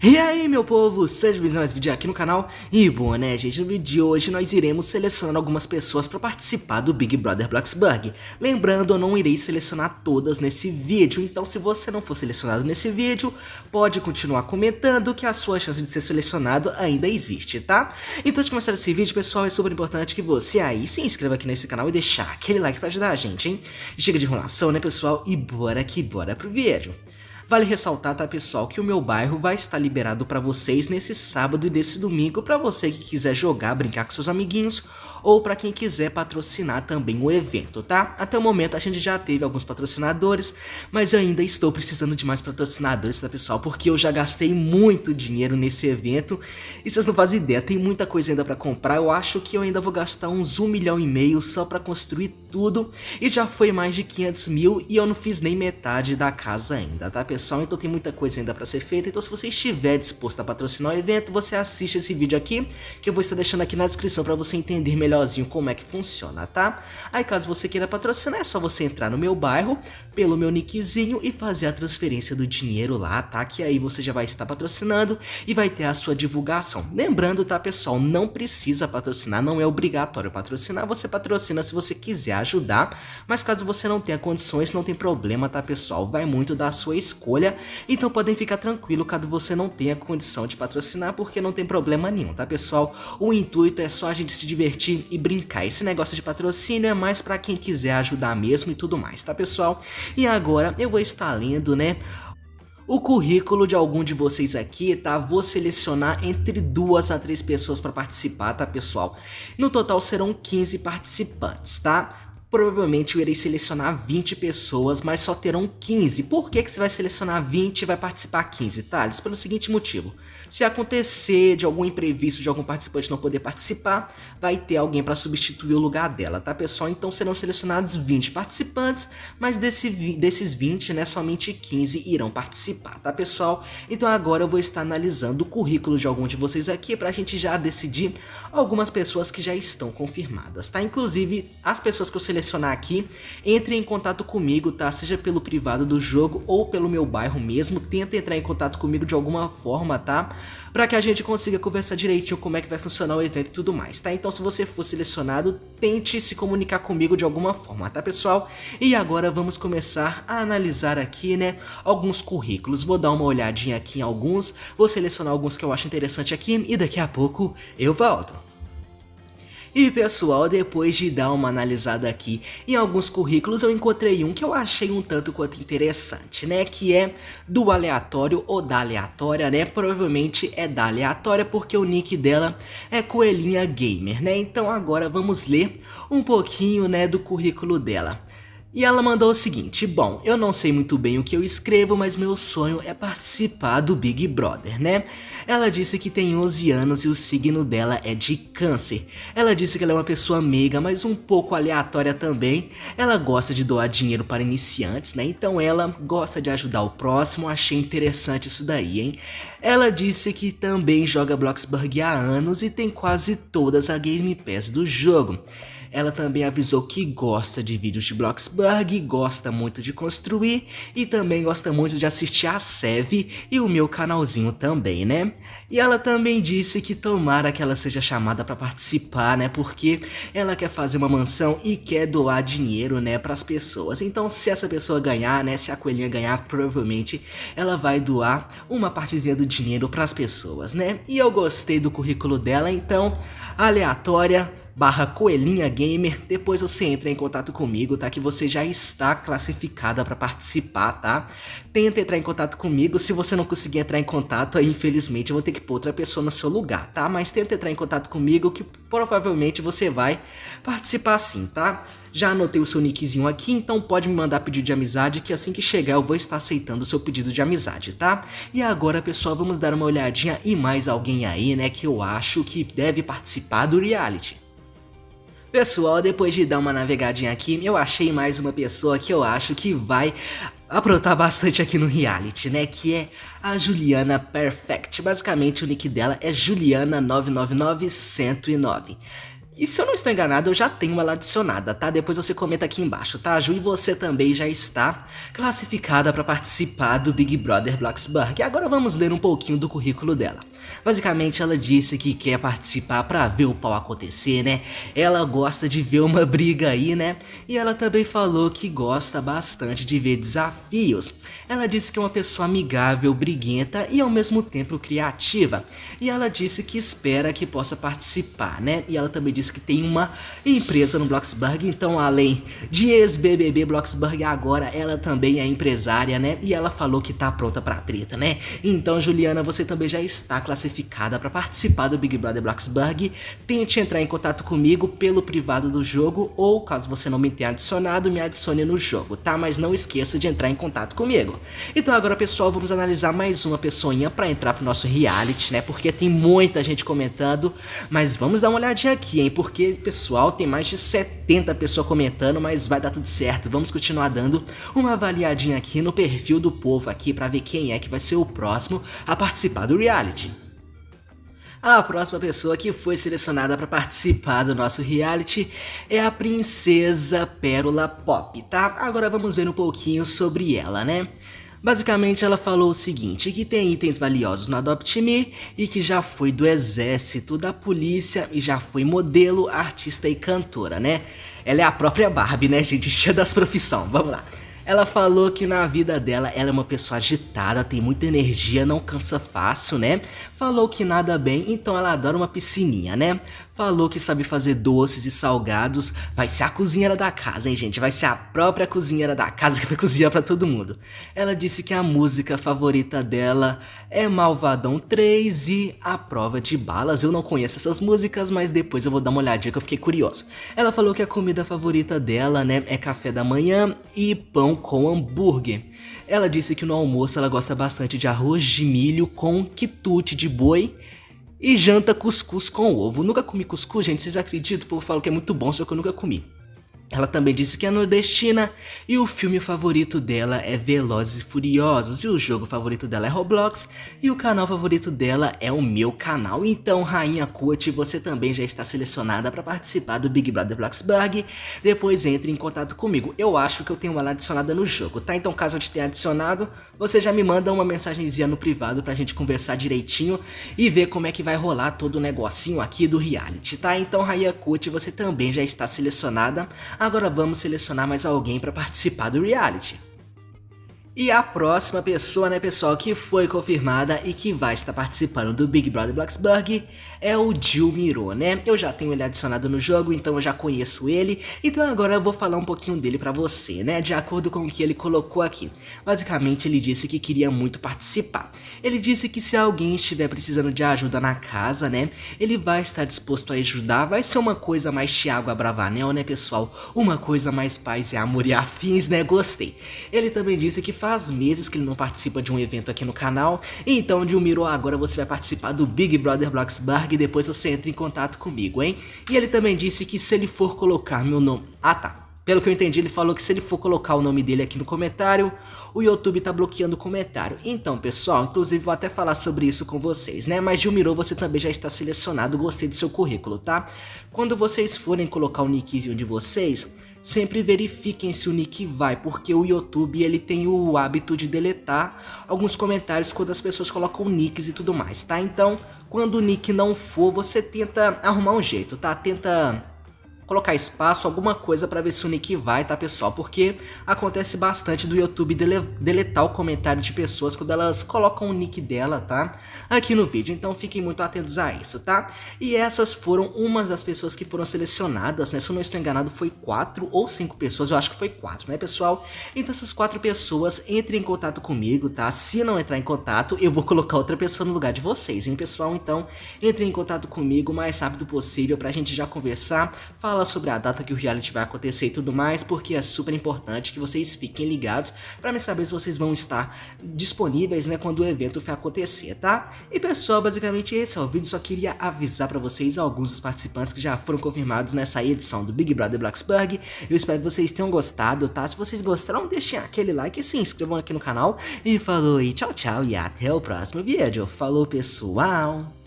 E aí meu povo, seja bem-vindo a mais vídeo aqui no canal E bom né gente, no vídeo de hoje nós iremos selecionar algumas pessoas para participar do Big Brother Bloxburg Lembrando, eu não irei selecionar todas nesse vídeo Então se você não for selecionado nesse vídeo, pode continuar comentando que a sua chance de ser selecionado ainda existe, tá? Então de começar esse vídeo pessoal, é super importante que você aí se inscreva aqui nesse canal e deixar aquele like para ajudar a gente, hein? Chega de enrolação né pessoal, e bora que bora pro vídeo Vale ressaltar, tá, pessoal, que o meu bairro vai estar liberado para vocês nesse sábado e nesse domingo para você que quiser jogar, brincar com seus amiguinhos ou para quem quiser patrocinar também o evento, tá? Até o momento a gente já teve alguns patrocinadores, mas ainda estou precisando de mais patrocinadores, tá pessoal? Porque eu já gastei muito dinheiro nesse evento e vocês não fazem ideia, tem muita coisa ainda para comprar. Eu acho que eu ainda vou gastar uns 1 milhão e meio só para construir tudo e já foi mais de 500 mil e eu não fiz nem metade da casa ainda, tá pessoal? Então tem muita coisa ainda para ser feita, então se você estiver disposto a patrocinar o evento, você assiste esse vídeo aqui que eu vou estar deixando aqui na descrição para você entender melhor melhorzinho como é que funciona, tá? Aí caso você queira patrocinar, é só você entrar no meu bairro, pelo meu nickzinho e fazer a transferência do dinheiro lá, tá? Que aí você já vai estar patrocinando e vai ter a sua divulgação. Lembrando, tá, pessoal, não precisa patrocinar, não é obrigatório patrocinar, você patrocina se você quiser ajudar, mas caso você não tenha condições, não tem problema, tá, pessoal? Vai muito da sua escolha, então podem ficar tranquilo caso você não tenha condição de patrocinar, porque não tem problema nenhum, tá, pessoal? O intuito é só a gente se divertir e, brincar. Esse negócio de patrocínio é mais para quem quiser ajudar mesmo e tudo mais, tá pessoal? E agora eu vou estar lendo, né? o currículo de algum de vocês aqui, tá? Vou selecionar entre duas a três pessoas para participar, tá, pessoal? No total serão 15 participantes, tá? provavelmente eu irei selecionar 20 pessoas, mas só terão 15. Por que, que você vai selecionar 20 e vai participar 15, Thales? Pelo seguinte motivo: se acontecer de algum imprevisto de algum participante não poder participar, vai ter alguém para substituir o lugar dela, tá pessoal? Então serão selecionados 20 participantes, mas desse, desses 20, né, somente 15 irão participar, tá pessoal? Então agora eu vou estar analisando o currículo de algum de vocês aqui para a gente já decidir algumas pessoas que já estão confirmadas, tá? Inclusive as pessoas que eu selecionei selecionar aqui, entre em contato comigo, tá? Seja pelo privado do jogo ou pelo meu bairro mesmo, tenta entrar em contato comigo de alguma forma, tá? Para que a gente consiga conversar direitinho como é que vai funcionar o evento e tudo mais, tá? Então se você for selecionado, tente se comunicar comigo de alguma forma, tá, pessoal? E agora vamos começar a analisar aqui, né, alguns currículos. Vou dar uma olhadinha aqui em alguns, vou selecionar alguns que eu acho interessante aqui e daqui a pouco eu volto. E pessoal, depois de dar uma analisada aqui em alguns currículos, eu encontrei um que eu achei um tanto quanto interessante, né? Que é do aleatório ou da aleatória, né? Provavelmente é da aleatória porque o nick dela é Coelhinha Gamer, né? Então agora vamos ler um pouquinho, né, do currículo dela. E ela mandou o seguinte: Bom, eu não sei muito bem o que eu escrevo, mas meu sonho é participar do Big Brother, né? Ela disse que tem 11 anos e o signo dela é de Câncer. Ela disse que ela é uma pessoa meiga, mas um pouco aleatória também. Ela gosta de doar dinheiro para iniciantes, né? Então ela gosta de ajudar o próximo. Achei interessante isso daí, hein? Ela disse que também joga Bloxburg há anos e tem quase todas as gameplays do jogo. Ela também avisou que gosta de vídeos de Bloxburg, gosta muito de construir e também gosta muito de assistir a Sev e o meu canalzinho também, né? E ela também disse que tomara que ela seja chamada para participar, né? Porque ela quer fazer uma mansão e quer doar dinheiro, né, para as pessoas. Então, se essa pessoa ganhar, né, se a coelhinha ganhar, provavelmente ela vai doar uma partezinha do dinheiro para as pessoas, né? E eu gostei do currículo dela, então, aleatória barra Coelhinha Gamer. Depois você entra em contato comigo, tá? Que você já está classificada para participar, tá? Tenta entrar em contato comigo. Se você não conseguir entrar em contato, aí infelizmente eu vou ter que pôr outra pessoa no seu lugar, tá? Mas tenta entrar em contato comigo que provavelmente você vai participar sim, tá? Já anotei o seu nickzinho aqui, então pode me mandar pedido de amizade que assim que chegar eu vou estar aceitando o seu pedido de amizade, tá? E agora, pessoal, vamos dar uma olhadinha e mais alguém aí, né, que eu acho que deve participar do reality. Pessoal, depois de dar uma navegadinha aqui, eu achei mais uma pessoa que eu acho que vai aprontar bastante aqui no reality, né? Que é a Juliana Perfect. Basicamente, o nick dela é Juliana999109. E se eu não estou enganado, eu já tenho ela adicionada, tá? Depois você comenta aqui embaixo, tá, Ju? E você também já está classificada para participar do Big Brother Bloxburg. E agora vamos ler um pouquinho do currículo dela. Basicamente, ela disse que quer participar para ver o pau acontecer, né? Ela gosta de ver uma briga aí, né? E ela também falou que gosta bastante de ver desafios. Ela disse que é uma pessoa amigável, briguenta e ao mesmo tempo criativa. E ela disse que espera que possa participar, né? E ela também disse que tem uma empresa no Bloxburg. Então, além de ex-BBB Bloxburg, agora ela também é empresária, né? E ela falou que tá pronta pra treta, né? Então, Juliana, você também já está classificada para participar do Big Brother Bloxburg. Tente entrar em contato comigo pelo privado do jogo ou, caso você não me tenha adicionado, me adicione no jogo, tá? Mas não esqueça de entrar em contato comigo. Então, agora, pessoal, vamos analisar mais uma pessoinha para entrar pro nosso reality, né? Porque tem muita gente comentando, mas vamos dar uma olhadinha aqui, hein? porque, pessoal, tem mais de 70 pessoas comentando, mas vai dar tudo certo. Vamos continuar dando uma avaliadinha aqui no perfil do povo aqui para ver quem é que vai ser o próximo a participar do reality. A próxima pessoa que foi selecionada para participar do nosso reality é a princesa Pérola Pop, tá? Agora vamos ver um pouquinho sobre ela, né? Basicamente, ela falou o seguinte: que tem itens valiosos no Adopt Me e que já foi do exército, da polícia e já foi modelo, artista e cantora, né? Ela é a própria Barbie, né, gente? Cheia das profissões. Vamos lá. Ela falou que na vida dela ela é uma pessoa agitada, tem muita energia, não cansa fácil, né? Falou que nada bem, então ela adora uma piscininha, né? Falou que sabe fazer doces e salgados, vai ser a cozinheira da casa, hein, gente? Vai ser a própria cozinheira da casa que vai cozinhar para todo mundo. Ela disse que a música favorita dela é Malvadão 3 e A Prova de Balas. Eu não conheço essas músicas, mas depois eu vou dar uma olhadinha que eu fiquei curioso. Ela falou que a comida favorita dela, né, é café da manhã e pão com hambúrguer. Ela disse que no almoço ela gosta bastante de arroz de milho com quitute de boi e janta cuscuz com ovo. Nunca comi cuscuz, gente, vocês acreditam? Porque eu falo que é muito bom, só que eu nunca comi. Ela também disse que é nordestina e o filme favorito dela é Velozes e Furiosos e o jogo favorito dela é Roblox e o canal favorito dela é o meu canal. Então, rainha Coach, você também já está selecionada para participar do Big Brother Blacksburg. Depois entre em contato comigo. Eu acho que eu tenho ela adicionada no jogo, tá? Então, caso eu te tenha adicionado, você já me manda uma mensagenzinha no privado pra gente conversar direitinho e ver como é que vai rolar todo o negocinho aqui do reality, tá? Então, rainha Coach, você também já está selecionada Agora vamos selecionar mais alguém para participar do reality. E a próxima pessoa, né, pessoal, que foi confirmada e que vai estar participando do Big Brother Blacksburg é o Gil Miró, né? Eu já tenho ele adicionado no jogo, então eu já conheço ele. Então agora eu vou falar um pouquinho dele para você, né? De acordo com o que ele colocou aqui. Basicamente, ele disse que queria muito participar. Ele disse que se alguém estiver precisando de ajuda na casa, né, ele vai estar disposto a ajudar. Vai ser uma coisa mais Thiago Abravanel, né, pessoal? Uma coisa mais paz e amor e afins, né? Gostei. Ele também disse que faz faz meses que ele não participa de um evento aqui no canal. Então, Dilmiro, agora você vai participar do Big Brother Blocksberg e depois você entra em contato comigo, hein? E ele também disse que se ele for colocar meu nome... Ah, tá. Pelo que eu entendi, ele falou que se ele for colocar o nome dele aqui no comentário, o YouTube tá bloqueando o comentário. Então, pessoal, inclusive vou até falar sobre isso com vocês, né? Mas Gilmiro, você também já está selecionado, gostei do seu currículo, tá? Quando vocês forem colocar o nickzinho de vocês, sempre verifiquem se o nick vai, porque o YouTube ele tem o hábito de deletar alguns comentários quando as pessoas colocam nicks e tudo mais, tá? Então, quando o nick não for, você tenta arrumar um jeito, tá? Tenta colocar espaço, alguma coisa para ver se o nick vai, tá pessoal? Porque acontece bastante do YouTube dele deletar o comentário de pessoas quando elas colocam o nick dela, tá? Aqui no vídeo, então fiquem muito atentos a isso, tá? E essas foram umas das pessoas que foram selecionadas, né? Se eu não estou enganado, foi quatro ou cinco pessoas, eu acho que foi quatro, né pessoal? Então essas quatro pessoas entrem em contato comigo, tá? Se não entrar em contato, eu vou colocar outra pessoa no lugar de vocês, hein pessoal? Então entrem em contato comigo o mais rápido possível pra gente já conversar, falar fala sobre a data que o reality vai acontecer e tudo mais, porque é super importante que vocês fiquem ligados para me saber se vocês vão estar disponíveis, né, quando o evento for acontecer, tá? E pessoal, basicamente esse é o vídeo, só queria avisar para vocês alguns dos participantes que já foram confirmados nessa edição do Big Brother Blacksburg. Eu espero que vocês tenham gostado, tá? Se vocês gostaram, deixem aquele like e se inscrevam aqui no canal. E falou e tchau, tchau e até o próximo vídeo. Falou, pessoal!